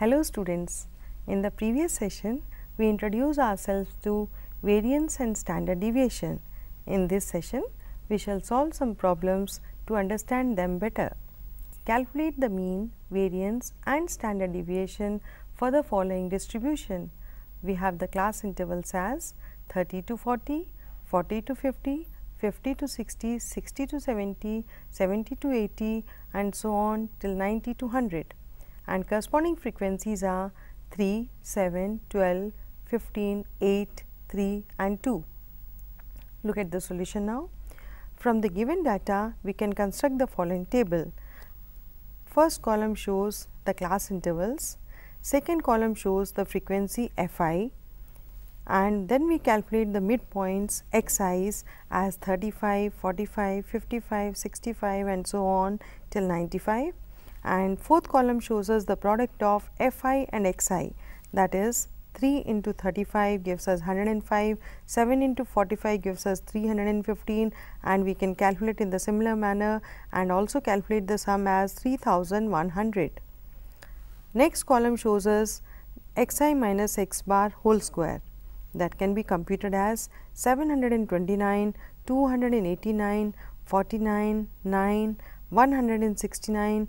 Hello students, in the previous session we introduced ourselves to variance and standard deviation. In this session we shall solve some problems to understand them better. Calculate the mean, variance and standard deviation for the following distribution. We have the class intervals as 30 to 40, 40 to 50, 50 to 60, 60 to 70, 70 to 80 and so on till 90 to 100 and corresponding frequencies are 3, 7, 12, 15, 8, 3 and 2. Look at the solution now. From the given data, we can construct the following table. First column shows the class intervals, second column shows the frequency Fi and then we calculate the midpoints xi's as 35, 45, 55, 65 and so on till 95 and fourth column shows us the product of Fi and Xi that is 3 into 35 gives us 105, 7 into 45 gives us 315 and we can calculate in the similar manner and also calculate the sum as 3100. Next column shows us xi minus x bar whole square that can be computed as 729, 289, 49, 9, 169,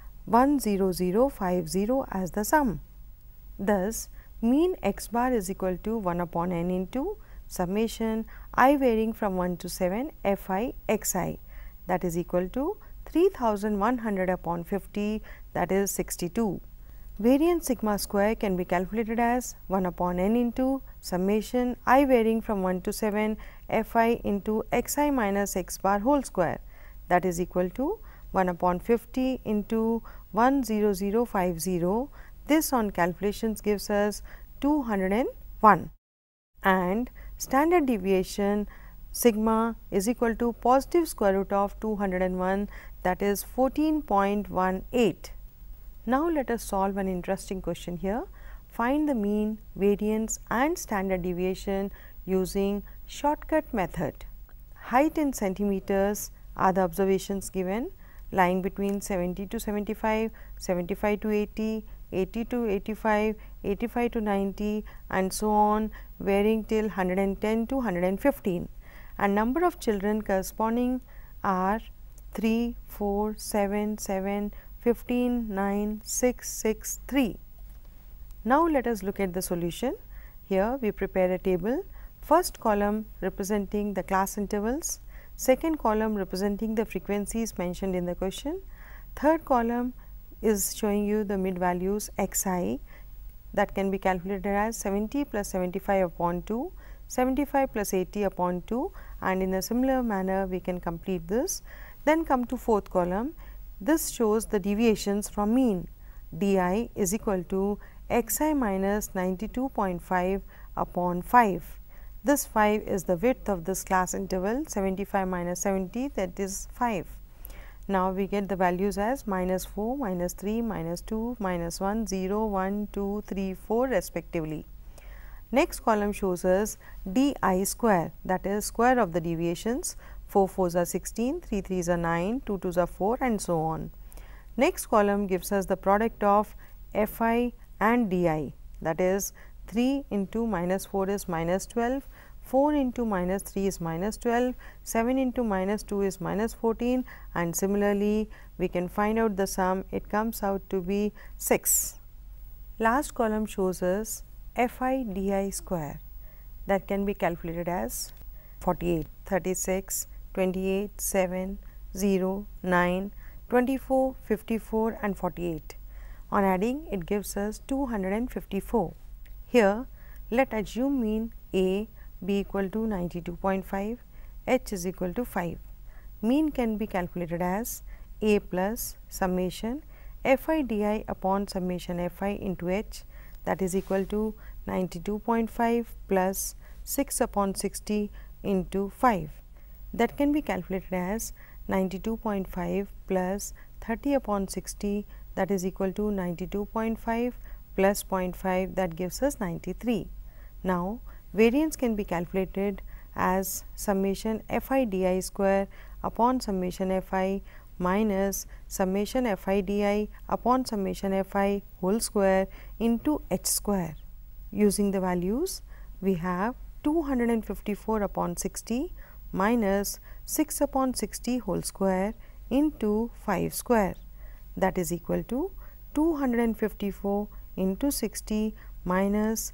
10050 as the sum. Thus, mean x bar is equal to 1 upon n into summation i varying from 1 to 7 f i x i that is equal to 3100 upon 50 that is 62. Variance sigma square can be calculated as 1 upon n into summation i varying from 1 to 7 f i into x i minus x bar whole square that is equal to 1 upon 50 into 10050. This on calculations gives us 201 and standard deviation sigma is equal to positive square root of 201 that is 14.18. Now, let us solve an interesting question here. Find the mean, variance and standard deviation using shortcut method. Height in centimeters are the observations given lying between 70 to 75, 75 to 80, 80 to 85, 85 to 90 and so on varying till 110 to 115 and number of children corresponding are 3, 4, 7, 7, 15, 9, 6, 6, 3. Now, let us look at the solution. Here we prepare a table, first column representing the class intervals, second column representing the frequencies mentioned in the question, third column is showing you the mid values xi that can be calculated as 70 plus 75 upon 2, 75 plus 80 upon 2 and in a similar manner we can complete this. Then come to fourth column, this shows the deviations from mean di is equal to xi minus 92.5 upon 5 this 5 is the width of this class interval 75 minus 70 that is 5. Now, we get the values as minus 4, minus 3, minus 2, minus 1, 0, 1, 2, 3, 4 respectively. Next column shows us d i square that is square of the deviations 4 4s are 16, 3 3s are 9, 2 2s are 4 and so on. Next column gives us the product of f i and d i that is 3 into minus 4 is minus 12, 4 into minus 3 is minus 12, 7 into minus 2 is minus 14 and similarly we can find out the sum it comes out to be 6. Last column shows us fi di square that can be calculated as 48, 36, 28, 7, 0, 9, 24, 54 and 48. On adding it gives us 254. Here let assume mean A b equal to 92.5, h is equal to 5. Mean can be calculated as a plus summation f i d i upon summation f i into h that is equal to 92.5 plus 6 upon 60 into 5 that can be calculated as 92.5 plus 30 upon 60 that is equal to 92.5 plus 0.5 that gives us 93. Now, Variance can be calculated as summation f i d i square upon summation f i minus summation f i d i upon summation f i whole square into h square. Using the values, we have 254 upon 60 minus 6 upon 60 whole square into 5 square that is equal to 254 into 60 minus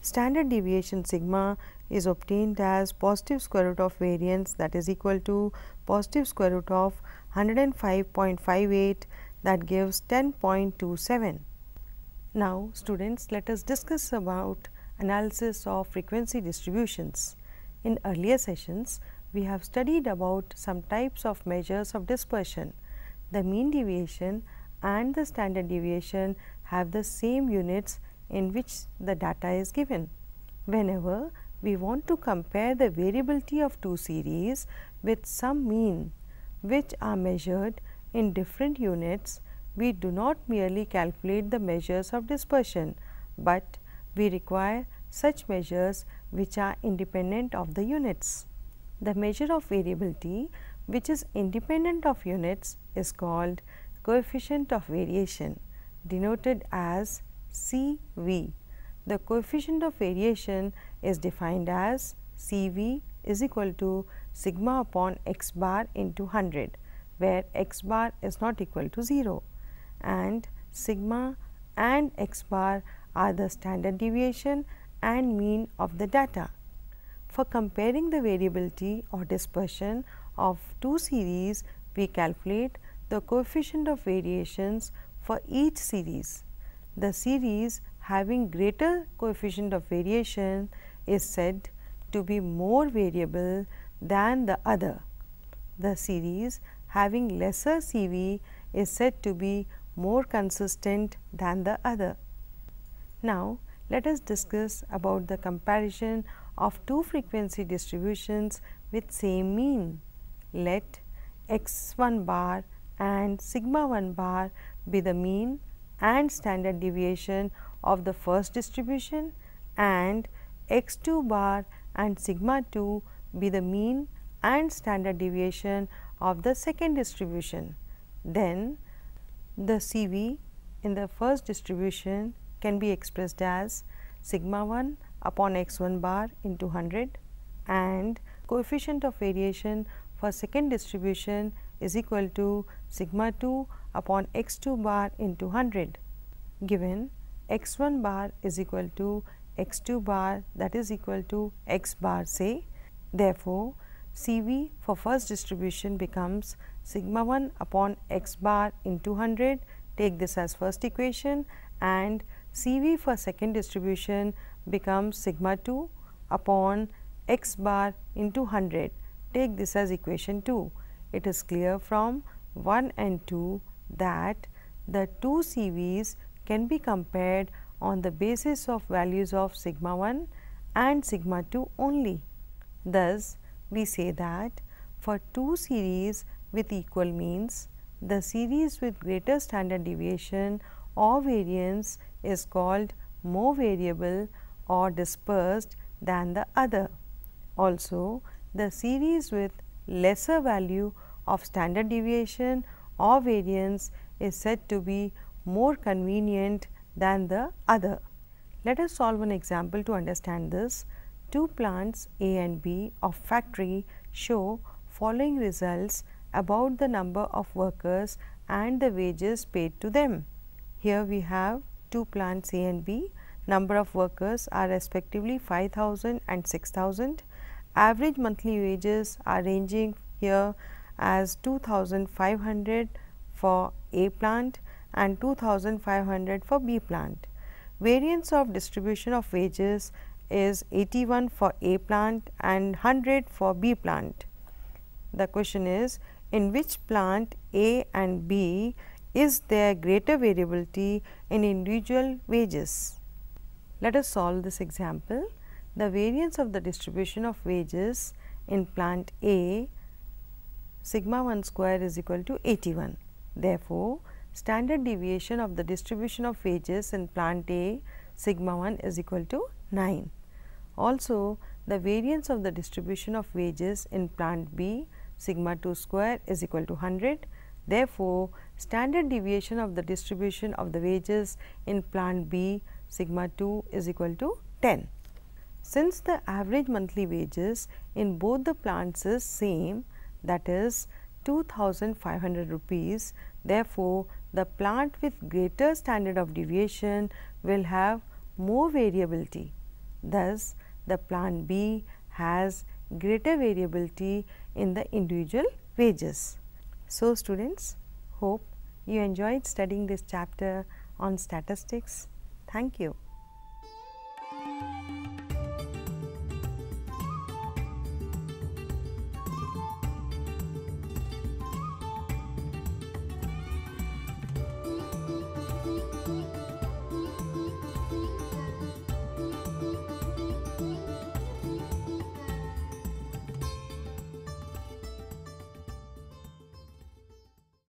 Standard deviation sigma is obtained as positive square root of variance that is equal to positive square root of 105.58 that gives 10.27. Now, students let us discuss about analysis of frequency distributions. In earlier sessions, we have studied about some types of measures of dispersion. The mean deviation and the standard deviation have the same units in which the data is given. Whenever we want to compare the variability of two series with some mean which are measured in different units, we do not merely calculate the measures of dispersion, but we require such measures which are independent of the units. The measure of variability which is independent of units is called coefficient of variation denoted as C v. The coefficient of variation is defined as C v is equal to sigma upon x bar into 100, where x bar is not equal to 0 and sigma and x bar are the standard deviation and mean of the data. For comparing the variability or dispersion of two series, we calculate the coefficient of variations for each series the series having greater coefficient of variation is said to be more variable than the other. The series having lesser CV is said to be more consistent than the other. Now, let us discuss about the comparison of two frequency distributions with same mean. Let x 1 bar and sigma 1 bar be the mean and standard deviation of the first distribution and x 2 bar and sigma 2 be the mean and standard deviation of the second distribution. Then the C v in the first distribution can be expressed as sigma 1 upon x 1 bar into 100 and coefficient of variation for second distribution is equal to sigma 2 upon x 2 bar into 100 given x 1 bar is equal to x 2 bar that is equal to x bar say. Therefore, C v for first distribution becomes sigma 1 upon x bar into 100 take this as first equation and C v for second distribution becomes sigma 2 upon x bar into 100 take this as equation 2 it is clear from 1 and 2 that the two CVs can be compared on the basis of values of sigma 1 and sigma 2 only. Thus, we say that for two series with equal means, the series with greater standard deviation or variance is called more variable or dispersed than the other. Also, the series with lesser value of standard deviation or variance is said to be more convenient than the other. Let us solve an example to understand this. Two plants A and B of factory show following results about the number of workers and the wages paid to them. Here we have two plants A and B. Number of workers are respectively 5000 and 6000. Average monthly wages are ranging here as 2500 for A plant and 2500 for B plant. Variance of distribution of wages is 81 for A plant and 100 for B plant. The question is in which plant A and B is there greater variability in individual wages? Let us solve this example. The variance of the distribution of wages in plant A sigma 1 square is equal to 81. Therefore, standard deviation of the distribution of wages in plant A sigma 1 is equal to 9. Also, the variance of the distribution of wages in plant B sigma 2 square is equal to 100. Therefore, standard deviation of the distribution of the wages in plant B sigma 2 is equal to 10. Since the average monthly wages in both the plants is same that is 2500 rupees therefore, the plant with greater standard of deviation will have more variability. Thus, the plant B has greater variability in the individual wages. So, students hope you enjoyed studying this chapter on statistics. Thank you.